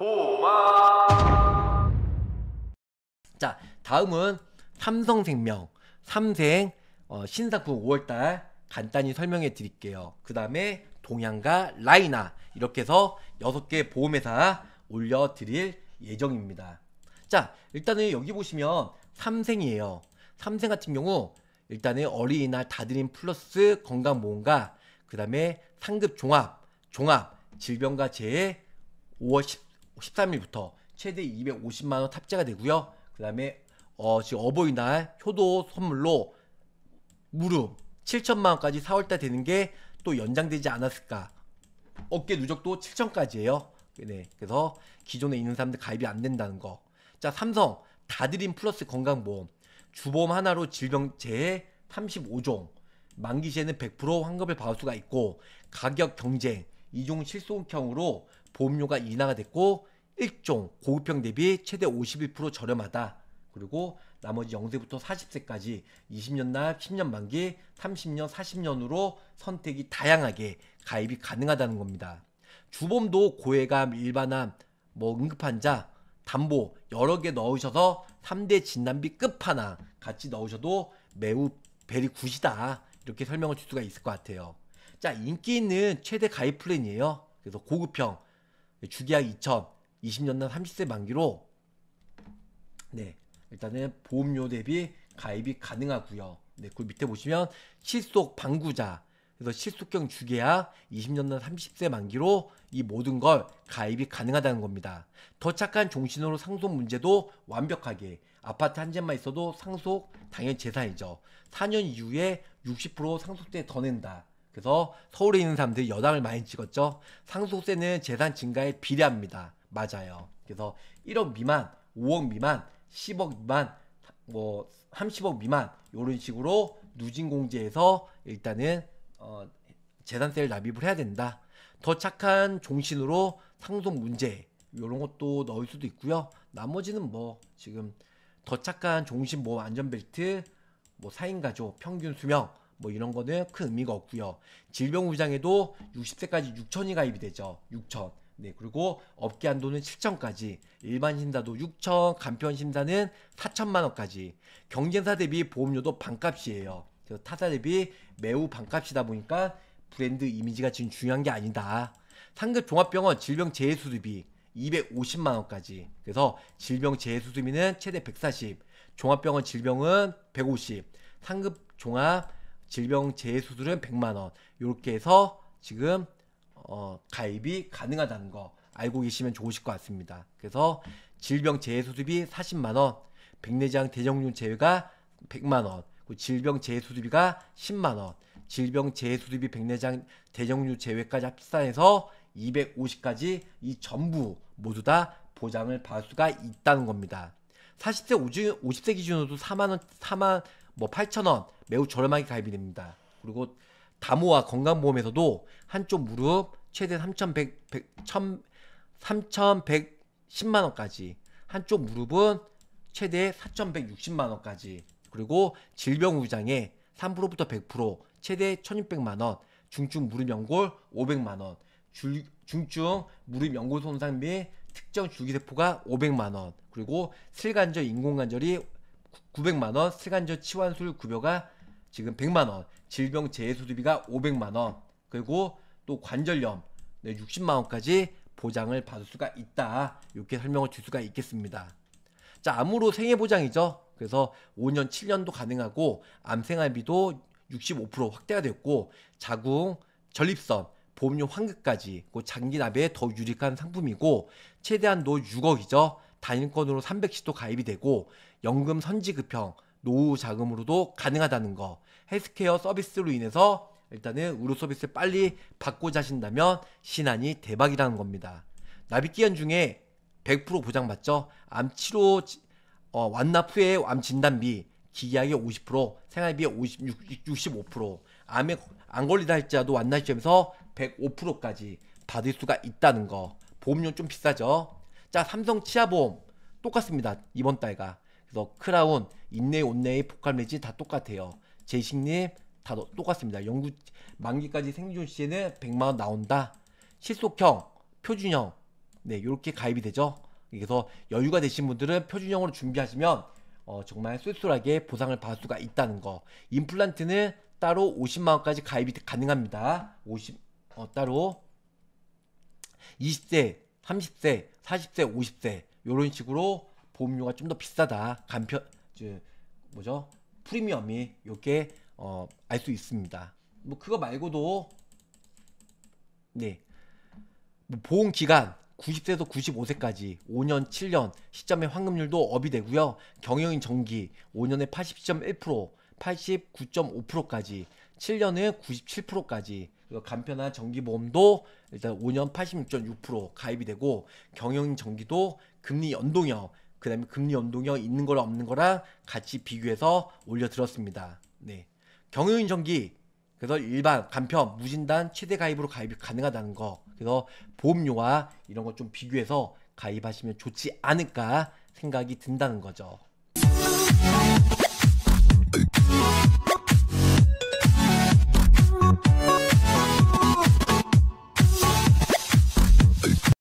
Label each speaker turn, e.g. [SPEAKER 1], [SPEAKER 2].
[SPEAKER 1] 보마. 자, 다음은 삼성생명 삼생 어, 신상품 5월달 간단히 설명해 드릴게요. 그 다음에 동양과 라이나 이렇게 해서 여섯 개 보험회사 올려 드릴 예정입니다. 자, 일단은 여기 보시면 삼생이에요. 삼생 같은 경우 일단은 어린이날 다드림 플러스 건강보험과 그 다음에 상급 종합, 종합, 질병과 재해 5월 1 13일부터 최대 250만 원 탑재가 되고요. 그다음에 어, 지금 어버이날 효도 선물로 무료 7천만 원까지 4월달 되는 게 또 연장되지 않았을까. 어깨 누적도 7천까지예요. 네, 그래서 기존에 있는 사람들 가입이 안 된다는 거. 자, 삼성 다드림 플러스 건강보험 주보험 하나로 질병 재해 35종 만기 시에는 100% 환급을 받을 수가 있고 가격 경쟁 2종 실손형으로 보험료가 인하가 됐고 1종 고급형 대비 최대 51% 저렴하다. 그리고 나머지 0세부터 40세까지 20년 날 10년 만기, 30년, 40년으로 선택이 다양하게 가입이 가능하다는 겁니다. 주범도 고해감, 일반암, 뭐 응급환자, 담보 여러 개 넣으셔서 3대 진단비 끝판왕 같이 넣으셔도 매우 베리 굿이다. 이렇게 설명을 줄 수가 있을 것 같아요. 자, 인기 있는 최대 가입 플랜이에요. 그래서 고급형 주계약 2천 20년 난 30세 만기로 네 일단은 보험료 대비 가입이 가능하고요. 네, 그 밑에 보시면 실속 방구자 그래서 실속형 주계약 20년 난 30세 만기로 이 모든 걸 가입이 가능하다는 겁니다. 더 착한 종신으로 상속 문제도 완벽하게 아파트 한 채만 있어도 상속 당연 재산이죠. 4년 이후에 60% 상속세 더 낸다. 그래서 서울에 있는 사람들이 여당을 많이 찍었죠. 상속세는 재산 증가에 비례합니다. 맞아요. 그래서 1억 미만, 5억 미만, 10억 미만, 뭐 30억 미만 이런 식으로 누진공제에서 일단은 어, 재산세를 납입을 해야 된다. 더 착한 종신으로 상속 문제 이런 것도 넣을 수도 있고요. 나머지는 뭐 지금 더 착한 종신 보험 안전벨트, 뭐 4인 가족 평균 수명 뭐 이런 거는 큰 의미가 없고요. 질병보장에도 60세까지 6천이 가입이 되죠. 6천. 네, 그리고 업계 한도는 7천까지, 일반 심사도 6천, 간편 심사는 4천만 원까지. 경쟁사 대비 보험료도 반값이에요. 그래서 타사 대비 매우 반값이다 보니까 브랜드 이미지가 지금 중요한 게 아니다. 상급 종합병원 질병 재해수수비 250만 원까지. 그래서 질병 재해수수비는 최대 140, 종합병원 질병은 150, 상급 종합 질병 재수술은 100만 원. 이렇게 해서 지금 어, 가입이 가능하다는 거 알고 계시면 좋으실 것 같습니다. 그래서 질병 재수술비 40만 원, 백내장 대정률 제외가 100만 원, 질병 재수술비가 10만 원, 질병 재수술비 백내장 대정률 제외까지 합산해서 250까지 이 전부 모두 다 보장을 받을 수가 있다는 겁니다. 40세 50세 기준으로도 4만 원 4만 원뭐 8,000원 매우 저렴하게 가입이 됩니다. 그리고 다모와 건강보험에서도 한쪽 무릎 최대 3,100 3,110만 원까지 한쪽 무릎은 최대 4,160만 원까지 그리고 질병 후장에 3%부터 100% 최대 1,600만 원 중증 무릎 연골 500만 원 중증 무릎 연골 손상 및 특정 줄기세포가 500만 원 그리고 슬관절 인공관절이 900만 원, 시간제 치환술 구별가 지금 100만 원, 질병 재해수비가 500만 원, 그리고 또 관절염 네, 60만 원까지 보장을 받을 수가 있다. 이렇게 설명을 줄 수가 있겠습니다. 자, 암으로 생애 보장이죠. 그래서 5년, 7년도 가능하고 암 생활비도 65% 확대가 됐고 자궁, 전립선, 보험료 환급까지 그 장기 납에 더 유리한 상품이고 최대한 도 6억이죠. 단인권으로 300시도 가입이 되고 연금 선지급형, 노후 자금으로도 가능하다는 거. 헬스케어 서비스로 인해서 일단은 의료 서비스 빨리 받고자 하신다면 신안이 대박이라는 겁니다. 납입 기간 중에 100% 보장받죠. 암 치료 어, 완납 후에 암 진단비, 기기약의 50%, 생활비의 56, 65%, 암에 안 걸리다 할지라도 완납 시점에서 105%까지 받을 수가 있다는 거. 보험료 좀 비싸죠. 자, 삼성 치아보험 똑같습니다. 이번 달가. 그래서 크라운, 인내, 온내의 보컬 매진 다 똑같아요. 제식님 다 똑같습니다. 영구 만기까지 생존 시에는 100만 원 나온다. 실속형, 표준형. 네, 이렇게 가입이 되죠. 그래서 여유가 되신 분들은 표준형으로 준비하시면 어, 정말 쏠쏠하게 보상을 받을 수가 있다는 거. 임플란트는 따로 50만 원까지 가입이 가능합니다. 50 어, 따로 2 0세 30세, 40세, 50세 요런 식으로 보험료가 좀 더 비싸다. 간편 뭐죠? 프리미엄이 요게 어, 알 수 있습니다. 뭐 그거 말고도 네. 뭐 보험 기간 90세에서 95세까지 5년, 7년 시점의 환급률도 업이 되고요. 경영인 정기 5년에 80.1%, 89.5%까지 7년 후에 97%까지 그리고 간편한 전기보험도 일단 5년 86.6% 가입이 되고 경영 전기도 금리 연동형 그다음에 금리 연동형 있는 거랑 없는 거랑 같이 비교해서 올려 드렸습니다 네. 경영인 정기 그래서 일반 간편 무진단 최대 가입으로 가입이 가능하다는 거. 그래서 보험료와 이런 것 좀 비교해서 가입하시면 좋지 않을까 생각이 든다는 거죠.